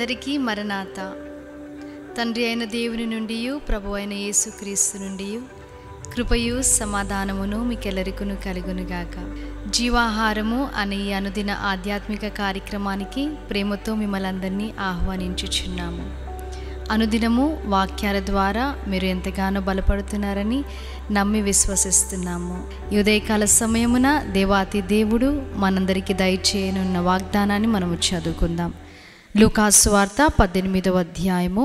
అందరికీ మరణాత తండ్రి అయిన దేవుని నుండి ప్రభు అయిన యేసుక్రీస్తు నుండి కృపయు సమాధానమును మీకెల్లరికును కలుగునుగాక జీవాహారము అనే ఈ అనుదిన ఆధ్యాత్మిక కార్యక్రమానికి ప్రేమతో మిమ్మల్ని అందరినీ ఆహ్వానించుచున్నాము అనుదినము వాక్యాల ద్వారా మీరు ఎంతగానో బలపడుతున్నారని నమ్మి విశ్వసిస్తున్నాము ఉదయకాల సమయమున దేవాతి దేవుడు మనందరికీ దయచేయనున్న వాగ్దానాన్ని మనము చదువుకుందాం లూకాసు వార్త పద్దెనిమిదవ అధ్యాయము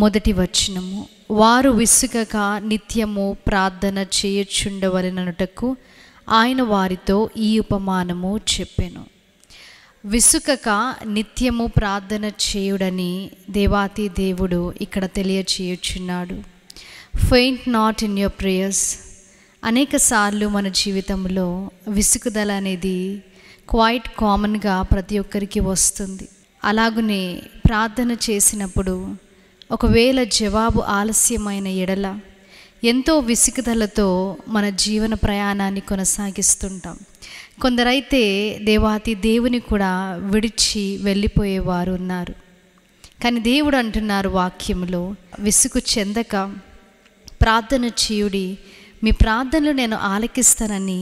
మొదటి వచనము వారు విసుగక నిత్యము ప్రార్థన చేయచుండవలనటకు ఆయన వారితో ఈ ఉపమానము చెప్పాను విసుకక నిత్యము ప్రార్థన చేయుడని దేవాతి దేవుడు ఇక్కడ తెలియచేయుచున్నాడు faint not in your prayers అనేకసార్లు మన జీవితంలో విసుకుదల అనేది క్వైట్ కామన్గా ప్రతి ఒక్కరికి వస్తుంది అలాగునే ప్రార్థన చేసినప్పుడు ఒకవేళ జవాబు ఆలస్యమైన ఎడల ఎంతో విసుగుదలతో మన జీవన ప్రయాణాన్ని కొనసాగిస్తుంటాం కొందరైతే దేవాతి దేవుని కూడా విడిచి వెళ్ళిపోయేవారు ఉన్నారు కానీ దేవుడు అంటున్నారు వాక్యంలో విసుగు చెందక ప్రార్థన చేయుడి మీ ప్రార్థనలు నేను ఆలకిస్తానని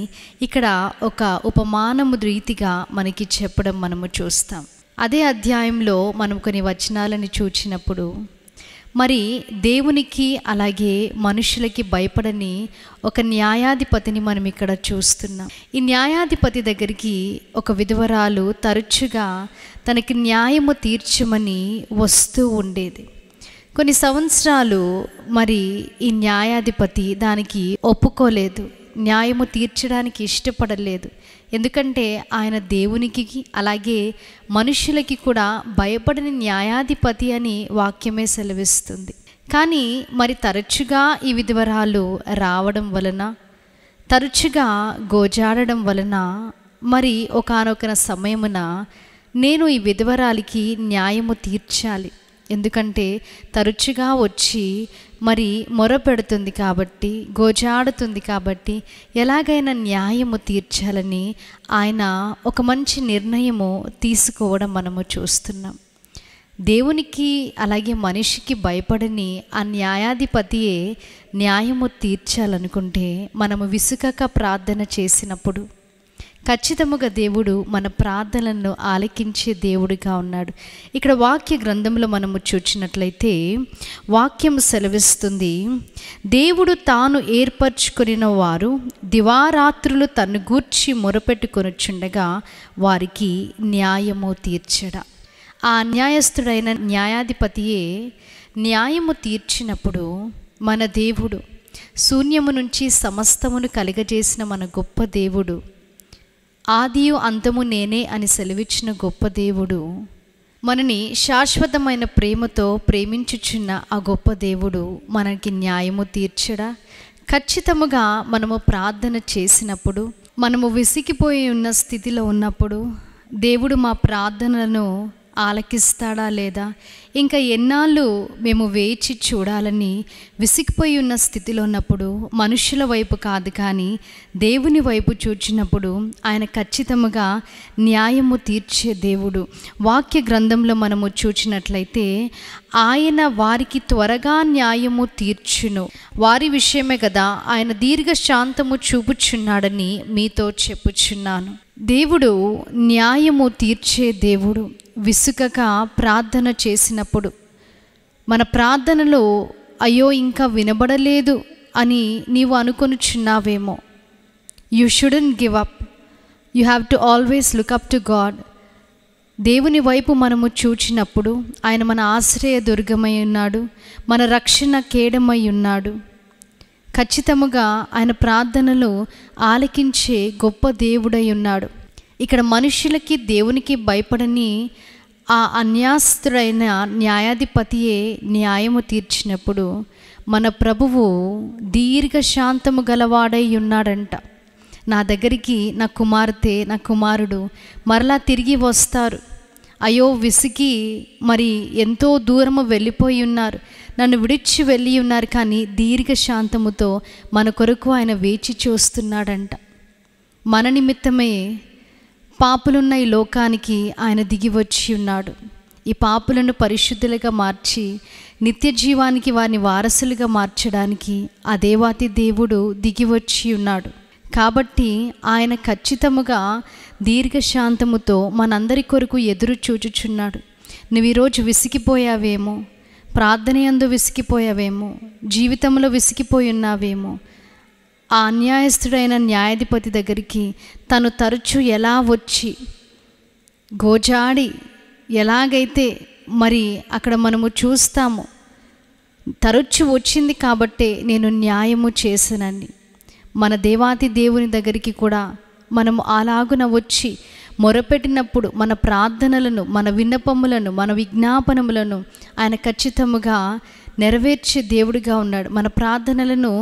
ఇక్కడ ఒక ఉపమానము రీతిగా మనకి చెప్పడం మనము చూస్తాం అదే అధ్యాయంలో మనం కొన్ని వచనాలను చూచినప్పుడు మరి దేవునికి అలాగే మనుషులకి భయపడని ఒక న్యాయాధిపతిని మనం ఇక్కడ చూస్తున్నాం ఈ న్యాయాధిపతి దగ్గరికి ఒక విధవరాలు తరచుగా తనకి న్యాయము తీర్చమని వస్తూ ఉండేది కొన్ని సంవత్సరాలు మరి ఈ న్యాయాధిపతి దానికి ఒప్పుకోలేదు న్యాయము తీర్చడానికి ఇష్టపడలేదు ఎందుకంటే ఆయన దేవునికి అలాగే మనుషులకి కూడా భయపడని న్యాయాధిపతి అని వాక్యమే సెలవిస్తుంది కానీ మరి తరచుగా ఈ విధివరాలు రావడం వలన తరచుగా గోజాడడం వలన మరి ఒకనొక సమయమున నేను ఈ విధవరాలకి న్యాయము తీర్చాలి ఎందుకంటే తరచుగా వచ్చి మరి మొరపెడుతుంది కాబట్టి గోజాడుతుంది కాబట్టి ఎలాగైనా న్యాయము తీర్చాలని ఆయన ఒక మంచి నిర్ణయము తీసుకోవడం మనము చూస్తున్నాం దేవునికి అలాగే మనిషికి భయపడని ఆ న్యాయాధిపతియే న్యాయము తీర్చాలనుకుంటే మనము విసుకక ప్రార్థన చేసినప్పుడు ఖచ్చితముగా దేవుడు మన ప్రార్థనలను ఆలకించే దేవుడిగా ఉన్నాడు ఇక్కడ వాక్య గ్రంథంలో మనము చూచినట్లయితే వాక్యం సెలవిస్తుంది దేవుడు తాను ఏర్పరచుకుని వారు దివారాత్రులు తను గూర్చి మొరపెట్టుకొనుచుండగా వారికి న్యాయము తీర్చడ ఆ న్యాయస్థుడైన న్యాయాధిపతియే న్యాయము తీర్చినప్పుడు మన దేవుడు శూన్యము నుంచి సమస్తమును కలుగజేసిన మన గొప్ప దేవుడు ఆదియు అంతము నేనే అని సెలవిచ్చిన గొప్ప దేవుడు మనని శాశ్వతమైన ప్రేమతో ప్రేమించుచున్న ఆ గొప్ప దేవుడు మనకి న్యాయము తీర్చడా ఖచ్చితముగా మనము ప్రార్థన చేసినప్పుడు మనము విసిగిపోయి ఉన్న స్థితిలో ఉన్నప్పుడు దేవుడు మా ప్రార్థనలను ఆలకిస్తాడా లేదా ఇంకా ఎన్నాళ్ళు మేము వేచి చూడాలని విసిగిపోయి ఉన్న స్థితిలో ఉన్నప్పుడు మనుషుల వైపు కాదు కానీ దేవుని వైపు చూచినప్పుడు ఆయన ఖచ్చితంగా న్యాయము తీర్చే దేవుడు వాక్య గ్రంథంలో మనము చూచినట్లయితే ఆయన వారికి త్వరగా న్యాయము తీర్చును వారి విషయమే కదా ఆయన దీర్ఘశాంతము చూపుచున్నాడని మీతో చెప్పుచున్నాను దేవుడు న్యాయము తీర్చే దేవుడు విసుకగా ప్రార్థన చేసినప్పుడు మన ప్రార్థనలో అయ్యో ఇంకా వినబడలేదు అని నీవు అనుకొనుచున్నావేమో you shouldn't give up you have to always look up to God దేవుని వైపు మనము చూచినప్పుడు ఆయన మన ఆశ్రయ దుర్గమై ఉన్నాడు మన రక్షణ కేడమై ఉన్నాడు ఖచ్చితముగా ఆయన ప్రార్థనలు ఆలకించే గొప్ప దేవుడై ఉన్నాడు ఇక్కడ మనుషులకి దేవునికి భయపడని ఆ అన్యాస్తుడైన న్యాయాధిపతియే న్యాయము తీర్చినప్పుడు మన ప్రభువు దీర్ఘశాంతము గలవాడై ఉన్నాడంట నా దగ్గరికి నా కుమార్తె నా కుమారుడు మరలా తిరిగి వస్తారు అయ్యో విసిగి మరి ఎంతో దూరము వెళ్ళిపోయి ఉన్నారు నన్ను విడిచి వెళ్ళి ఉన్నారు కానీ దీర్ఘశాంతముతో మన కొరకు ఆయన వేచి చూస్తున్నాడంట మన నిమిత్తమే పాపులున్న ఈ లోకానికి ఆయన దిగి వచ్చి ఉన్నాడు ఈ పాపులను పరిశుద్ధులుగా మార్చి నిత్య జీవానికి వారిని వారసులుగా మార్చడానికి ఆ దేవాతి దేవుడు దిగి వచ్చి ఉన్నాడు కాబట్టి ఆయన ఖచ్చితముగా దీర్ఘశాంతముతో మనందరి కొరకు ఎదురు చూచుచున్నాడు నువ్వు ఈరోజు విసిగిపోయావేమో ప్రార్థనయందు విసిగిపోయావేమో జీవితంలో విసిగిపోయి ఉన్నావేమో ఆ అన్యాయస్థుడైన న్యాయాధిపతి దగ్గరికి తను తరచూ ఎలా వచ్చి గోజాడి ఎలాగైతే మరి అక్కడ మనము చూస్తాము తరచు వచ్చింది కాబట్టే నేను న్యాయము చేసినని మన దేవాతి దేవుని దగ్గరికి కూడా మనము అలాగున వచ్చి మొరపెట్టినప్పుడు మన ప్రార్థనలను మన విన్నపములను మన విజ్ఞాపనములను ఆయన ఖచ్చితముగా నెరవేర్చే దేవుడిగా ఉన్నాడు మన ప్రార్థనలను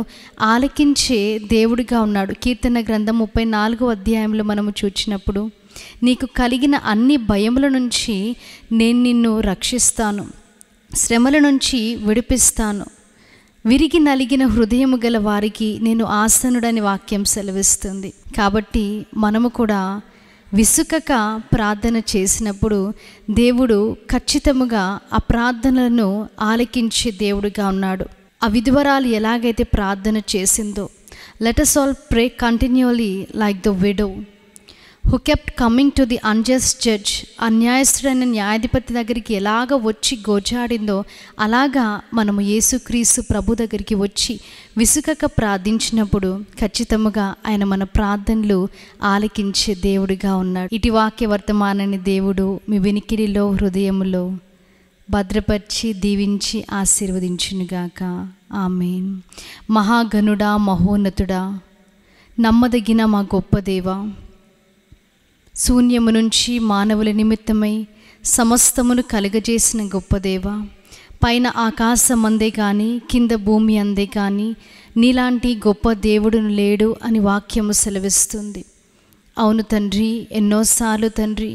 ఆలకించే దేవుడిగా ఉన్నాడు కీర్తన గ్రంథం ముప్పై నాలుగో అధ్యాయంలో మనము చూచినప్పుడు నీకు కలిగిన అన్ని భయముల నుంచి నేను నిన్ను రక్షిస్తాను శ్రమల నుంచి విడిపిస్తాను విరిగి నలిగిన హృదయము గల వారికి నేను ఆసనుడని వాక్యం సెలవిస్తుంది కాబట్టి మనము కూడా విసుకక ప్రార్థన చేసినప్పుడు దేవుడు ఖచ్చితముగా ఆ ప్రార్థనలను ఆలకించే దేవుడుగా ఉన్నాడు ఆ విధువరాలు ఎలాగైతే ప్రార్థన చేసిందో let us all pray continuously like the widow who kept coming to the unjust judge అన్యాయస్తుడైన న్యాయాధిపతి దగ్గరికి ఎలాగ వచ్చి గోజాడిందో అలాగా మనము యేసుక్రీస్తు ప్రభు దగ్గరికి వచ్చి విసుకక ప్రార్థించినప్పుడు ఖచ్చితముగా ఆయన మన ప్రార్థనలు ఆలకించే దేవుడిగా ఉన్నాడు ఇటు వాక్య వర్తమానని దేవుడు మీ వినికిడిలో హృదయంలో భద్రపరిచి దీవించి ఆశీర్వదించునుగాక ఆమెన్ మహాగనుడా మహోన్నతుడా నమ్మదగిన మా గొప్ప దేవా శూన్యము నుంచి మానవుల నిమిత్తమై సమస్తమును కలుగజేసిన గొప్పదేవ పైన ఆకాశం అందే కానీ కింద భూమి అందే కానీ నీలాంటి గొప్ప దేవుడును లేడు అని వాక్యము సెలవిస్తుంది అవును తండ్రి ఎన్నోసార్లు తండ్రి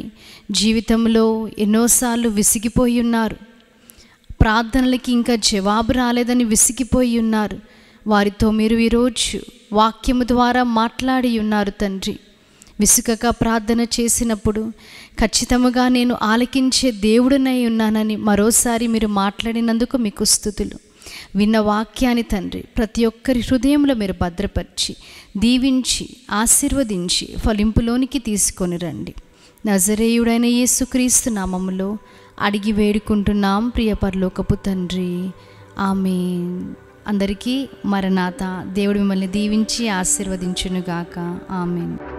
జీవితంలో ఎన్నోసార్లు విసిగిపోయి ఉన్నారు ప్రార్థనలకి ఇంకా జవాబు రాలేదని విసిగిపోయి ఉన్నారు వారితో మీరు ఈరోజు వాక్యము ద్వారా మాట్లాడి ఉన్నారు తండ్రి విసుగగా ప్రార్థన చేసినప్పుడు ఖచ్చితముగా నేను ఆలకించే దేవుడునై ఉన్నానని మరోసారి మీరు మాట్లాడినందుకు మీకు స్థుతులు విన్న వాక్యాన్ని తండ్రి ప్రతి ఒక్కరి హృదయంలో మీరు భద్రపరిచి దీవించి ఆశీర్వదించి ఫలింపులోనికి తీసుకొని రండి నజరేయుడైన యేసుక్రీస్తు నామములో అడిగి వేడుకుంటున్నాం ప్రియ తండ్రి ఆమె అందరికీ మరణాత దేవుడు మిమ్మల్ని దీవించి ఆశీర్వదించునుగాక ఆమెను